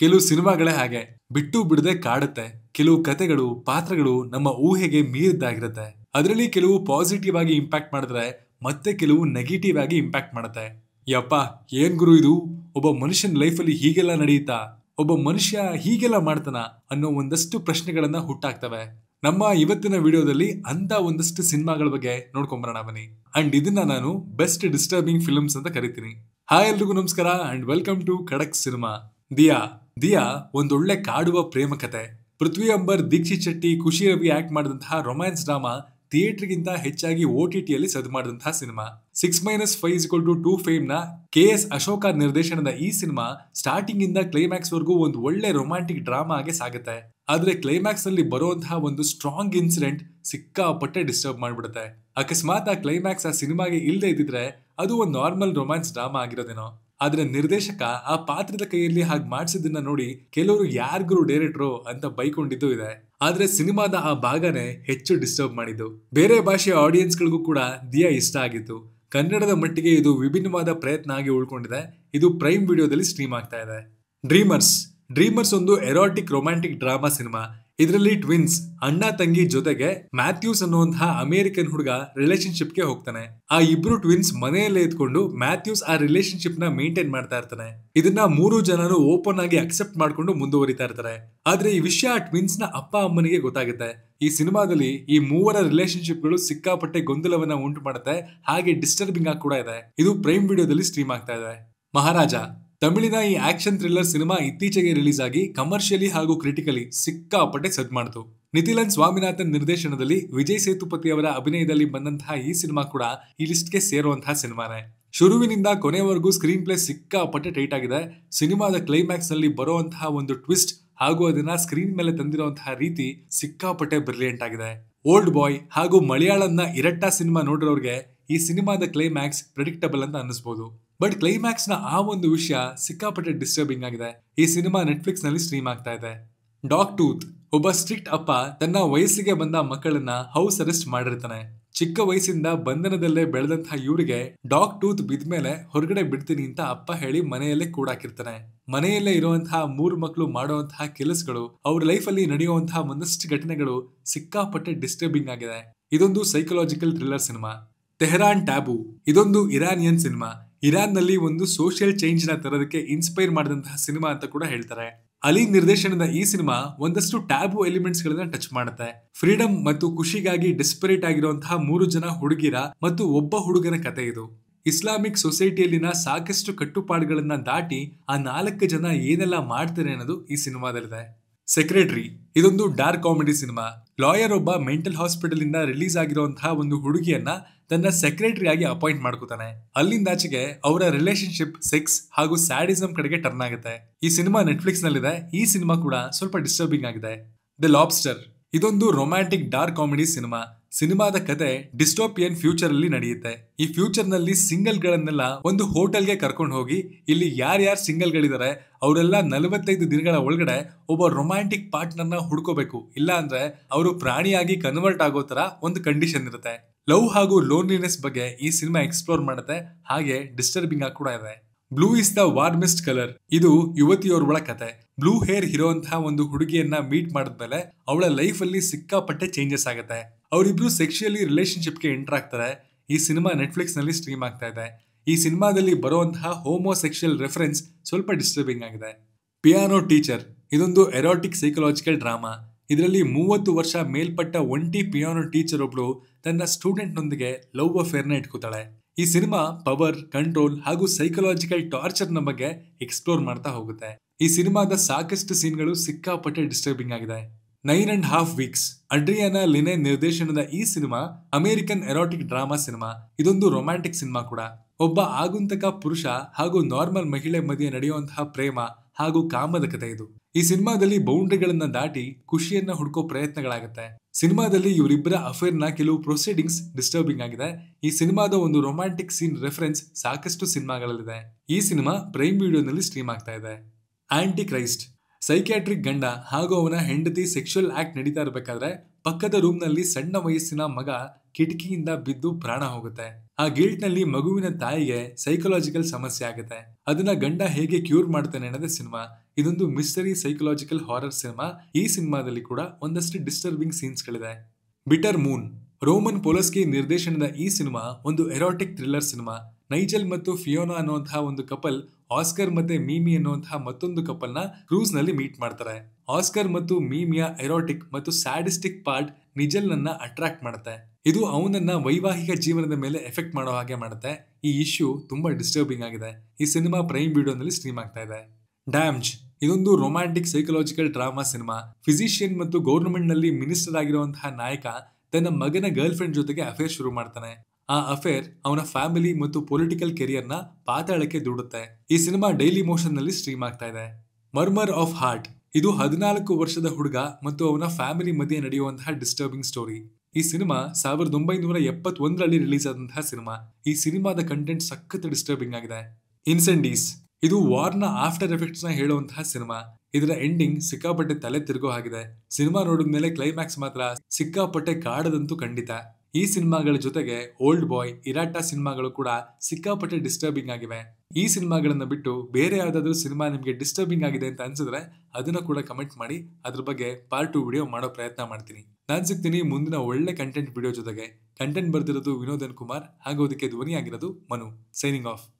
ಕೆಲವು ಸಿನಿಮಾಗಳೇ ಹಾಗೆ ಬಿಟ್ಟು ಬಿಡದೆ ಕಾಡುತ್ತೆ ಕೆಲವು ಕತೆಗಳು ಪಾತ್ರಗಳು ನಮ್ಮ ಊಹೆಗೆ ಮೀರಿದ್ದಾಗಿರುತ್ತೆ ಅದರಲ್ಲಿ ಕೆಲವು ಪಾಸಿಟಿವ್ ಆಗಿ ಇಂಪ್ಯಾಕ್ಟ್ ಮಾಡಿದ್ರೆ ಮತ್ತೆ ಕೆಲವು ನೆಗೆಟಿವ್ ಆಗಿ ಇಂಪ್ಯಾಕ್ಟ್ ಮಾಡುತ್ತೆ ಯಪ್ಪ ಏನ್ ಗುರು ಇದು ಒಬ್ಬ ಮನುಷ್ಯನ ಲೈಫಲ್ಲಿ ಹೀಗೆಲ್ಲ ನಡೆಯುತ್ತಾ ಒಬ್ಬ ಮನುಷ್ಯ ಹೀಗೆಲ್ಲ ಮಾಡ್ತಾನ ಅನ್ನೋ ಒಂದಷ್ಟು ಪ್ರಶ್ನೆಗಳನ್ನ ಹುಟ್ಟಾಕ್ತವೆ ನಮ್ಮ ಇವತ್ತಿನ ವಿಡಿಯೋದಲ್ಲಿ ಅಂತ ಒಂದಷ್ಟು ಸಿನಿಮಾಗಳ ಬಗ್ಗೆ ನೋಡ್ಕೊಂಬರೋಣ ಬನ್ನಿ ಅಂಡ್ ಇದನ್ನ ನಾನು ಬೆಸ್ಟ್ ಡಿಸ್ಟರ್ಬಿಂಗ್ ಫಿಲ್ಮ್ಸ್ ಅಂತ ಕರಿತೀನಿ ಹಾಯ್ ಎಲ್ರಿಗೂ ನಮಸ್ಕಾರ and welcome to Kadak cinema Dia Dia ಒಂದೊಳ್ಳೆ ಕಾಡುವ ಪ್ರೇಮ ಕತೆ ಪೃಥ್ವಿ ಅಂಬರ್ ದೀಕ್ಷಿ ಶೆಟ್ಟಿ ಖುಷಿ ರವಿ ಆಕ್ಟ್ ಮಾಡಿದಂತಹ ರೊಮ್ಯಾನ್ಸ್ ಡ್ರಾಮಾ ಥಿಯೇಟರ್ಗಿಂತ ಹೆಚ್ಚಾಗಿ ಓ ಟಿ ಟಿಯಲ್ಲಿ ಸದ್ದು ಮಾಡಿದಂತಹ cinema six minus five equal to two ಫೇಮ್ನ ಕೆ ಎಸ್ ಅಶೋಕ ನಿರ್ದೇಶನದ ಈ ಸಿನಿಮಾ ಸ್ಟಾರ್ಟಿಂಗ್ ಇಂದ ಕ್ಲೈಮ್ಯಾಕ್ಸ್ ವರ್ಗೂ ಒಂದು ಒಳ್ಳೆ ರೊಮ್ಯಾಂಟಿಕ್ ಡ್ರಾಮಾ ಆಗಿ ಸಾಗುತ್ತೆ ಆದ್ರೆ ಕ್ಲೈಮ್ಯಾಕ್ಸ್ ನಲ್ಲಿ ಬರುವಂತಹ ಒಂದು ಸ್ಟ್ರಾಂಗ್ ಇನ್ಸಿಡೆಂಟ್ ಸಿಕ್ಕಾಪಟ್ಟೆ ಡಿಸ್ಟರ್ಬ್ ಮಾಡ್ಬಿಡುತ್ತೆ ಅಕಸ್ಮಾತ್ ಆ ಕ್ಲೈಮ್ಯಾಕ್ಸ್ ಆ ಸಿನಿಮಾಗೆ ಇಲ್ಲದೆ ಇದ್ದಿದ್ರೆ ಅದು ಒಂದು ನಾರ್ಮಲ್ ರೊಮ್ಯಾನ್ಸ್ ಡ್ರಾಮಾ ಆಗಿರೋದೇನೋ ಆದರೆ ನಿರ್ದೇಶಕ ಆ ಪಾತ್ರದ ಕೈಯಲ್ಲಿ ಹಾಗೆ ಮಾಡಿಸಿದ್ದನ್ನ ನೋಡಿ ಕೆಲವರು ಯಾರಿಗೂ ಡೈರೆಕ್ಟ್ರು ಅಂತ ಬೈಕೊಂಡಿದ್ದು ಇದೆ ಆದ್ರೆ ಸಿನಿಮಾದ ಆ ಭಾಗನೇ ಹೆಚ್ಚು ಡಿಸ್ಟರ್ಬ್ ಮಾಡಿದ್ದು ಬೇರೆ ಭಾಷೆಯ ಆಡಿಯನ್ಸ್ಗಳಿಗೂ ಕೂಡ ದಿಯಾ ಇಷ್ಟ ಆಗಿತ್ತು ಕನ್ನಡದ ಮಟ್ಟಿಗೆ ಇದು ವಿಭಿನ್ನವಾದ ಪ್ರಯತ್ನ ಆಗಿ ಉಳ್ಕೊಂಡಿದೆ ಇದು ಪ್ರೈಮ್ ವಿಡಿಯೋದಲ್ಲಿ ಸ್ಟ್ರೀಮ್ ಆಗ್ತಾ ಇದೆ ಡ್ರೀಮರ್ಸ್ ಡ್ರೀಮರ್ಸ್ ಒಂದು ಎರೋಟಿಕ್ ರೊಮ್ಯಾಂಟಿಕ್ ಡ್ರಾಮಾ ಸಿನಿಮಾ ಇದರಲ್ಲಿ ಟ್ವಿನ್ಸ್ ಅಣ್ಣ ತಂಗಿ ಜೊತೆಗೆ ಮ್ಯಾಥ್ಯೂಸ್ ಅನ್ನುವಂತಹ ಅಮೆರಿಕನ್ ಹುಡುಗ ರಿಲೇಶನ್ಶಿಪ್ ಗೆ ಹೋಗ್ತಾನೆ ಆ ಇಬ್ರು ಟ್ವಿನ್ಸ್ ಮನೆಯಲ್ಲೇ ಇದ್ಕೊಂಡು ಮ್ಯಾಥ್ಯೂಸ್ ಆ ರಿಲೇಶನ್ಶಿಪ್ ನ ಮೇಂಟೈನ್ ಮಾಡ್ತಾ ಇರ್ತಾನೆ ಇದನ್ನ ಮೂರು ಜನರು ಓಪನ್ ಆಗಿ ಅಕ್ಸೆಪ್ಟ್ ಮಾಡ್ಕೊಂಡು ಮುಂದುವರಿತಾ ಇರ್ತಾರೆ ಆದ್ರೆ ಈ ವಿಷಯ ಟ್ವಿನ್ಸ್ ನ ಅಪ್ಪ ಅಮ್ಮನಿಗೆ ಗೊತ್ತಾಗುತ್ತೆ ಈ ಸಿನಿಮಾದಲ್ಲಿ ಈ ಮೂವರ ರಿಲೇಶನ್ಶಿಪ್ ಗಳು ಸಿಕ್ಕಾಪಟ್ಟೆ ಗೊಂದಲವನ್ನ ಉಂಟು ಮಾಡುತ್ತೆ ಹಾಗೆ ಡಿಸ್ಟರ್ಬಿಂಗ್ ಆಗಿ ಕೂಡ ಇದೆ ಇದು ಪ್ರೈಮ್ ವಿಡಿಯೋದಲ್ಲಿ ಸ್ಟ್ರೀಮ್ ಆಗ್ತಾ ಇದೆ ಮಹಾರಾಜ ತಮಿಳಿನ ಈ ಆಕ್ಷನ್ ಥ್ರಿಲ್ಲರ್ ಸಿನಿಮಾ ಇತ್ತೀಚೆಗೆ ರಿಲೀಸ್ ಆಗಿ ಕಮರ್ಷಿಯಲಿ ಹಾಗೂ ಕ್ರಿಟಿಕಲಿ ಸಿಕ್ಕಾಪಟ್ಟೆ ಸೆಟ್ ಮಾಡಿತು ನಿತಿಲನ್ ಸ್ವಾಮಿನಾಥನ್ ನಿರ್ದೇಶನದಲ್ಲಿ ವಿಜಯ್ ಸೇತುಪತಿ ಅವರ ಅಭಿನಯದಲ್ಲಿ ಬಂದಂತಹ ಈ ಸಿನಿಮಾ ಕೂಡ ಈ ಲಿಸ್ಟ್ಗೆ ಸೇರುವಂತಹ ಸಿನಿಮಾನೇ ಶುರುವಿನಿಂದ ಕೊನೆವರೆಗೂ ಸ್ಕ್ರೀನ್ ಪ್ಲೇ ಸಿಕ್ಕಾಪಟ್ಟೆ ಟೈಟ್ ಆಗಿದೆ ಸಿನಿಮಾದ ಕ್ಲೈಮ್ಯಾಕ್ಸ್ ನಲ್ಲಿ ಬರುವಂತಹ ಒಂದು ಟ್ವಿಸ್ಟ್ ಹಾಗೂ ಅದನ್ನ ಸ್ಕ್ರೀನ್ ಮೇಲೆ ತಂದಿರುವಂತಹ ರೀತಿ ಸಿಕ್ಕಾಪಟ್ಟೆ ಬ್ರಿಲಿಯಂಟ್ ಆಗಿದೆ ಓಲ್ಡ್ ಬಾಯ್ ಹಾಗೂ ಮಲಯಾಳಂನ ಇರಟ್ಟ ಸಿನಿಮಾ ನೋಡಿರೋರಿಗೆ ಈ ಸಿನಿಮಾದ ಕ್ಲೈಮ್ಯಾಕ್ಸ್ ಪ್ರೆಡಿಕ್ಟಬಲ್ ಅಂತ ಅನ್ನಿಸ್ಬೋದು ಬಟ್ ನ ಆ ಒಂದು ವಿಷಯ ಸಿಕ್ಕಾಪಟ್ಟೆ ಡಿಸ್ಟರ್ಬಿಂಗ್ ಆಗಿದೆ ಈ ಸಿನಿಮಾ ನೆಟ್ಫ್ಲಿಕ್ಸ್ ನಲ್ಲಿ ಸ್ಟ್ರೀಮ್ ಆಗ್ತಾ ಇದೆ ಡಾಕ್ ಟೂತ್ ಒಬ್ಬ ಸ್ಟ್ರಿಕ್ಟ್ ಅಪ್ಪ ತನ್ನ ವಯಸ್ಸಿಗೆ ಬಂದ ಮಕ್ಕಳನ್ನ ಹೌಸ್ ಅರೆಸ್ಟ್ ಮಾಡಿರ್ತಾನೆ ಚಿಕ್ಕ ವಯಸ್ಸಿಂದ ಬಂಧನದಲ್ಲೇ ಬೆಳೆದಂತಹ ಇವರಿಗೆ ಡಾಗ್ ಟೂತ್ ಬಿದ್ಮೇಲೆ ಹೊರಗಡೆ ಬಿಡ್ತೀನಿ ಅಂತ ಅಪ್ಪ ಹೇಳಿ ಮನೆಯಲ್ಲೇ ಕೂಡಾಕಿರ್ತಾನೆ ಮನೆಯಲ್ಲೇ ಇರುವಂತಹ ಮೂರು ಮಕ್ಕಳು ಮಾಡುವಂತಹ ಕೆಲಸಗಳು ಅವ್ರ ಲೈಫಲ್ಲಿ ನಡೆಯುವಂತಹ ಒಂದಷ್ಟು ಘಟನೆಗಳು ಸಿಕ್ಕಾಪಟ್ಟೆ ಡಿಸ್ಟರ್ಬಿಂಗ್ ಆಗಿದೆ ಇದೊಂದು psychological thriller cinema Tehran Taboo ಇದೊಂದು ಇರಾನಿಯನ್ ಸಿನಿಮಾ ಇರಾನ್ನಲ್ಲಿ ಒಂದು ಸೋಷಿಯಲ್ ಚೇಂಜ್ ನ ತರೋದಕ್ಕೆ ಇನ್ಸ್ಪೈರ್ ಮಾಡಿದಂತಹ ಸಿನಿಮಾ ಅಂತ ಕೂಡ ಹೇಳ್ತಾರೆ ಅಲಿ ನಿರ್ದೇಶನದ ಈ ಸಿನಿಮಾ ಒಂದಷ್ಟು ಟ್ಯಾಬು ಎಲಿಮೆಂಟ್ಸ್ ಗಳನ್ನ ಟಚ್ ಮಾಡುತ್ತೆ ಫ್ರೀಡಂ ಮತ್ತು ಖುಷಿಗಾಗಿ ಡಿಸ್ಪರೇಟ್ ಆಗಿರುವಂತಹ ಮೂರು ಜನ ಹುಡುಗಿರ ಮತ್ತು ಒಬ್ಬ ಹುಡುಗನ ಕತೆ ಇದು ಇಸ್ಲಾಮಿಕ್ ಸೊಸೈಟಿಯಲ್ಲಿನ ಸಾಕಷ್ಟು ಕಟ್ಟುಪಾಡುಗಳನ್ನ ದಾಟಿ ಆ ನಾಲ್ಕು ಜನ ಏನೆಲ್ಲ ಮಾಡ್ತಾರೆ ಅನ್ನೋದು ಈ ಸಿನಿಮಾದಲ್ಲಿದೆ ಸೆಕ್ರೆಟರಿ ಇದೊಂದು ಡಾರ್ಕ್ ಕಾಮಿಡಿ ಸಿನಿಮಾ ಲಾಯರ್ ಒಬ್ಬ ಮೆಂಟಲ್ ಹಾಸ್ಪಿಟಲ್ ಇಂದ ರಿಲೀಸ್ ಆಗಿರುವಂತಹ ಒಂದು ಹುಡುಗಿಯನ್ನ ತನ್ನ ಸೆಕ್ರೆಟರಿ ಆಗಿ ಅಪಾಯಿಂಟ್ ಮಾಡ್ಕೋತಾನೆ ಅಲ್ಲಿಂದಾಚೆಗೆ ಅವರ ರಿಲೇಶನ್ಶಿಪ್ ಸೆಕ್ಸ್ ಹಾಗೂ ಸ್ಯಾಡಿಸಮ್ ಕಡೆಗೆ ಟರ್ನ್ ಆಗುತ್ತೆ ಈ ಸಿನಿಮಾ ನೆಟ್ಫ್ಲಿಕ್ಸ್ ನಲ್ಲಿದೆ ಈ ಸಿನಿಮಾ ಕೂಡ ಸ್ವಲ್ಪ ಡಿಸ್ಟರ್ಬಿಂಗ್ ಆಗಿದೆ ದ ಲಾಬ್ಸ್ಟರ್ ಇದೊಂದು ರೊಮ್ಯಾಂಟಿಕ್ ಡಾರ್ಕ್ ಕಾಮಿಡಿ ಸಿನಿಮಾ ಸಿನಿಮಾದ ಕತೆ ಡಿಸ್ಟೋಪಿಯನ್ ಫ್ಯೂಚರ್ ಅಲ್ಲಿ ನಡೆಯುತ್ತೆ ಈ ಫ್ಯೂಚರ್ ನಲ್ಲಿ ಸಿಂಗಲ್ ಗಳನ್ನೆಲ್ಲ ಒಂದು ಹೋಟೆಲ್ಗೆ ಕರ್ಕೊಂಡು ಹೋಗಿ ಇಲ್ಲಿ ಯಾರ್ಯಾರು ಸಿಂಗಲ್ ಗಳಿದ್ದಾರೆ ಅವರೆಲ್ಲ ನಲವತ್ತೈದು ದಿನಗಳ ಒಳಗಡೆ ಒಬ್ಬ ರೊಮ್ಯಾಂಟಿಕ್ ನ ಹುಡ್ಕೋಬೇಕು ಇಲ್ಲ ಅಂದ್ರೆ ಅವರು ಪ್ರಾಣಿಯಾಗಿ ಕನ್ವರ್ಟ್ ಆಗೋ ತರ ಒಂದು ಕಂಡೀಷನ್ ಇರುತ್ತೆ ಲವ್ ಹಾಗೂ ಲೋನ್ಲಿನೆಸ್ ಬಗ್ಗೆ ಈ ಸಿನಿಮಾ ಎಕ್ಸ್ಪ್ಲೋರ್ ಮಾಡುತ್ತೆ ಹಾಗೆ ಡಿಸ್ಟರ್ಬಿಂಗ್ ಆಗಿ ಕೂಡ ಇದೆ Blue is the warmest colour ಇದು ಒಳ ಕತೆ ಬ್ಲೂ ಹೇರ್ ಇರೋ ಒಂದು ಹುಡುಗಿಯನ್ನ ಮೀಟ್ ಮಾಡಿದ್ಮೇಲೆ ಅವಳ ಲೈಫಲ್ಲಿ ಸಿಕ್ಕಾಪಟ್ಟೆ ಚೇಂಜಸ್ ಆಗುತ್ತೆ ಅವರಿಬ್ರು ಸೆಕ್ಷುಯಲಿ ರಿಲೇಶನ್ಶಿಪ್ಗೆ ಎಂಟರ್ ಆಗ್ತಾರೆ ಈ ಸಿನಿಮಾ ನೆಟ್ಫ್ಲಿಕ್ಸ್ನಲ್ಲಿ ಸ್ಟ್ರೀಮ್ ಆಗ್ತಾ ಇದೆ ಈ ಸಿನಿಮಾದಲ್ಲಿ ಬರುವಂತಹ ಹೋಮೋಸೆಕ್ಷುಯಲ್ ರೆಫರೆನ್ಸ್ ಸ್ವಲ್ಪ ಡಿಸ್ಟರ್ಬಿಂಗ್ ಆಗಿದೆ ಪಿಯಾನೋ ಟೀಚರ್ ಇದೊಂದು ಎರೋಟಿಕ್ ಸೈಕಲಾಜಿಕಲ್ ಡ್ರಾಮಾ ಇದರಲ್ಲಿ ಮೂವತ್ತು ವರ್ಷ ಮೇಲ್ಪಟ್ಟ ಒಂಟಿ ಪಿಯಾನೋ ಟೀಚರ್ ಒಬ್ಳು ತನ್ನ ಸ್ಟೂಡೆಂಟ್ನೊಂದಿಗೆ ಲವ್ ನ ಇಟ್ಕೋತಾಳೆ ಈ ಸಿನಿಮಾ ಪವರ್ ಕಂಟ್ರೋಲ್ ಹಾಗೂ ಸೈಕಲಾಜಿಕಲ್ ನ ಬಗ್ಗೆ ಎಕ್ಸ್ಪ್ಲೋರ್ ಮಾಡ್ತಾ ಹೋಗುತ್ತೆ ಈ ಸಿನಿಮಾದ ಸಾಕಷ್ಟು ಸೀನ್ಗಳು ಸಿಕ್ಕಾಪಟ್ಟೆ ಡಿಸ್ಟರ್ಬಿಂಗ್ ಆಗಿದೆ Nine and Half Weeks Adrian Lyne ನಿರ್ದೇಶನದ ಈ ಸಿನಿಮಾ ಅಮೆರಿಕನ್ ಎರೋಟಿಕ್ ಡ್ರಾಮಾ ಸಿನಿಮಾ ಇದೊಂದು ರೊಮ್ಯಾಂಟಿಕ್ ಸಿನಿಮಾ ಕೂಡ ಒಬ್ಬ ಆಗುಂತಕ ಪುರುಷ ಹಾಗೂ ನಾರ್ಮಲ್ ಮಹಿಳೆ ಮಧ್ಯೆ ನಡೆಯುವಂತಹ ಪ್ರೇಮ ಹಾಗೂ ಕಾಮದ ಕಥೆ ಇದು ಈ ಸಿನಿಮಾದಲ್ಲಿ ಬೌಂಡ್ರಿಗಳನ್ನ ದಾಟಿ ಖುಷಿಯನ್ನ ಹುಡುಕೋ ಪ್ರಯತ್ನಗಳಾಗುತ್ತೆ ಸಿನಿಮಾದಲ್ಲಿ ಇವರಿಬ್ಬರ ನ ಕೆಲವು ಪ್ರೊಸೀಡಿಂಗ್ಸ್ ಡಿಸ್ಟರ್ಬಿಂಗ್ ಆಗಿದೆ ಈ ಸಿನಿಮಾದ ಒಂದು ರೊಮ್ಯಾಂಟಿಕ್ ಸೀನ್ ರೆಫರೆನ್ಸ್ ಸಾಕಷ್ಟು ಸಿನಿಮಾಗಳಲ್ಲಿದೆ ಈ ಸಿನಿಮಾ ಪ್ರೈಮ್ ವಿಡಿಯೋನಲ್ಲಿ ಸ್ಟ್ರೀಮ್ ಆಗ್ತಾ ಇದೆ ಆಂಟಿ ಕ್ರೈಸ್ಟ್ ಸೈಕ್ಯಾಟ್ರಿಕ್ ಗಂಡ ಹಾಗೂ ಅವನ ಹೆಂಡತಿ ಸೆಕ್ಷುವಲ್ ಆಕ್ಟ್ ನಡೀತಾ ಇರಬೇಕಾದ್ರೆ ಪಕ್ಕದ ರೂಮ್ನಲ್ಲಿ ಸಣ್ಣ ವಯಸ್ಸಿನ ಮಗ ಕಿಟಕಿಯಿಂದ ಬಿದ್ದು ಪ್ರಾಣ ಹೋಗುತ್ತೆ ಆ ಗಿಲ್ಟ್ ನಲ್ಲಿ ಮಗುವಿನ ತಾಯಿಗೆ ಸೈಕೊಲಾಜಿಕಲ್ ಸಮಸ್ಯೆ ಆಗುತ್ತೆ ಅದನ್ನ ಗಂಡ ಹೇಗೆ ಕ್ಯೂರ್ ಮಾಡ್ತಾನೆ ಅನ್ನೋದೇ ಸಿನಿಮಾ ಇದೊಂದು ಮಿಸ್ಟರಿ ಸೈಕೊಲಾಜಿಕಲ್ ಹಾರರ್ ಸಿನಿಮಾ ಈ ಸಿನಿಮಾದಲ್ಲಿ ಕೂಡ ಒಂದಷ್ಟು ಡಿಸ್ಟರ್ಬಿಂಗ್ ಸೀನ್ಸ್ಗಳಿದೆ ಬಿಟರ್ ಮೂನ್ ರೋಮನ್ ಪೊಲಸ್ಕಿ ನಿರ್ದೇಶನದ ಈ ಸಿನಿಮಾ ಒಂದು ಎರೋಟಿಕ್ ಥ್ರಿಲ್ಲರ್ ಸಿನಿಮಾ ನೈಜಲ್ ಮತ್ತು ಫಿಯೋನಾ ಅನ್ನುವಂತಹ ಒಂದು ಕಪಲ್ ಆಸ್ಕರ್ ಮತ್ತೆ ಮೀಮಿ ಅನ್ನುವಂತಹ ಮತ್ತೊಂದು ಕಪಲ್ನ ಕ್ರೂಸ್ ನಲ್ಲಿ ಮೀಟ್ ಮಾಡ್ತಾರೆ ಆಸ್ಕರ್ ಮತ್ತು ಮೀಮಿಯ ಎರೋಟಿಕ್ ಮತ್ತು ಸ್ಯಾಡಿಸ್ಟಿಕ್ ಪಾರ್ಟ್ ನಿಜಲ್ನನ್ನ ಅಟ್ರಾಕ್ಟ್ ಮಾಡುತ್ತೆ ಇದು ಅವನನ್ನ ವೈವಾಹಿಕ ಜೀವನದ ಮೇಲೆ ಎಫೆಕ್ಟ್ ಮಾಡೋ ಹಾಗೆ ಮಾಡುತ್ತೆ ಈ ಇಶ್ಯೂ ತುಂಬಾ ಡಿಸ್ಟರ್ಬಿಂಗ್ ಆಗಿದೆ ಈ ಸಿನಿಮಾ ಪ್ರೈಮ್ ವಿಡಿಯೋನಲ್ಲಿ ಸ್ಟ್ರೀಮ್ ಆಗ್ತಾ ಇದೆ ಡ್ಯಾಮ್ಜ್ ಇದೊಂದು romantic psychological drama cinema physician ಮತ್ತು ಗೌರ್ಮೆಂಟ್ ನಲ್ಲಿ ಮಿನಿಸ್ಟರ್ ಆಗಿರುವಂತಹ ನಾಯಕ ತನ್ನ ಮಗನ ಗರ್ಲ್ ಫ್ರೆಂಡ್ ಜೊತೆಗೆ ಅಫೇರ್ ಶುರು ಮಾಡ್ತಾನೆ ಆ ಅಫೇರ್ ಅವನ ಫ್ಯಾಮಿಲಿ ಮತ್ತು ಪೊಲಿಟಿಕಲ್ ಕೆರಿಯರ್ ನ ಪಾತಾಳಕ್ಕೆ ದುಡುತ್ತೆ ಈ ಸಿನಿಮಾ ಡೈಲಿ ಮೋಷನ್ ನಲ್ಲಿ ಸ್ಟ್ರೀಮ್ ಆಗ್ತಾ ಇದೆ ಮರ್ಮರ್ ಆಫ್ ಹಾರ್ಟ್ ಇದು ಹದಿನಾಲ್ಕು ವರ್ಷದ ಹುಡುಗ ಮತ್ತು ಅವನ ಫ್ಯಾಮಿಲಿ ಮಧ್ಯೆ ನಡೆಯುವಂತಹ ಡಿಸ್ಟರ್ಬಿಂಗ್ ಸ್ಟೋರಿ ಈ ಸಿನಿಮಾ ಸಾವಿರದ ಒಂಬೈನೂರ ಎಪ್ಪತ್ತೊಂದರಲ್ಲಿ ರಿಲೀಸ್ ಆದಂತಹ ಸಿನಿಮಾ ಈ ಸಿನಿಮಾದ ಕಂಟೆಂಟ್ ಸಖತ್ ಡಿಸ್ಟರ್ಬಿಂಗ್ ಆಗಿದೆ ಇನ್ಸೆಂಡೀಸ್ ಇದು ವಾರ್ನ ಆಫ್ಟರ್ ಎಫೆಕ್ಟ್ಸ್ ನ ಹೇಳುವಂತಹ ಸಿನಿಮಾ ಇದರ ಎಂಡಿಂಗ್ ಸಿಕ್ಕಾಪಟ್ಟೆ ತಲೆ ತಿರುಗೋ ಹಾಗಿದೆ ಸಿನಿಮಾ ಮೇಲೆ ಕ್ಲೈಮ್ಯಾಕ್ಸ್ ಮಾತ್ರ ಸಿಕ್ಕಾಪಟ್ಟೆ ಕಾಡದಂತೂ ಖಂಡಿತ ಈ ಸಿನಿಮಾಗಳ ಜೊತೆಗೆ ಓಲ್ಡ್ ಬಾಯ್ ಇರಾಟಾ ಸಿನಿಮಾಗಳು ಕೂಡ ಸಿಕ್ಕಾಪಟ್ಟೆ ಡಿಸ್ಟರ್ಬಿಂಗ್ ಆಗಿವೆ ಈ ಸಿನಿಮಾಗಳನ್ನ ಬಿಟ್ಟು ಬೇರೆ ಯಾವ್ದಾದ್ರು ಸಿನಿಮಾ ನಿಮ್ಗೆ ಡಿಸ್ಟರ್ಬಿಂಗ್ ಆಗಿದೆ ಅಂತ ಅನ್ಸಿದ್ರೆ ಅದನ್ನ ಕೂಡ ಕಮೆಂಟ್ ಮಾಡಿ ಅದ್ರ ಬಗ್ಗೆ ಪಾರ್ಟ್ ಟು ವಿಡಿಯೋ ಮಾಡೋ ಪ್ರಯತ್ನ ಮಾಡ್ತೀನಿ ನಾನ್ ಸಿಗ್ತೀನಿ ಮುಂದಿನ ಒಳ್ಳೆ ಕಂಟೆಂಟ್ ವಿಡಿಯೋ ಜೊತೆಗೆ ಕಂಟೆಂಟ್ ಬರ್ತಿರೋದು ವಿನೋದನ್ ಕುಮಾರ್ ಹಾಗೂ ಅದಕ್ಕೆ ಧ್ವನಿಯಾಗಿರೋದು ಮನು ಸೈನಿಂಗ್ ಆಫ್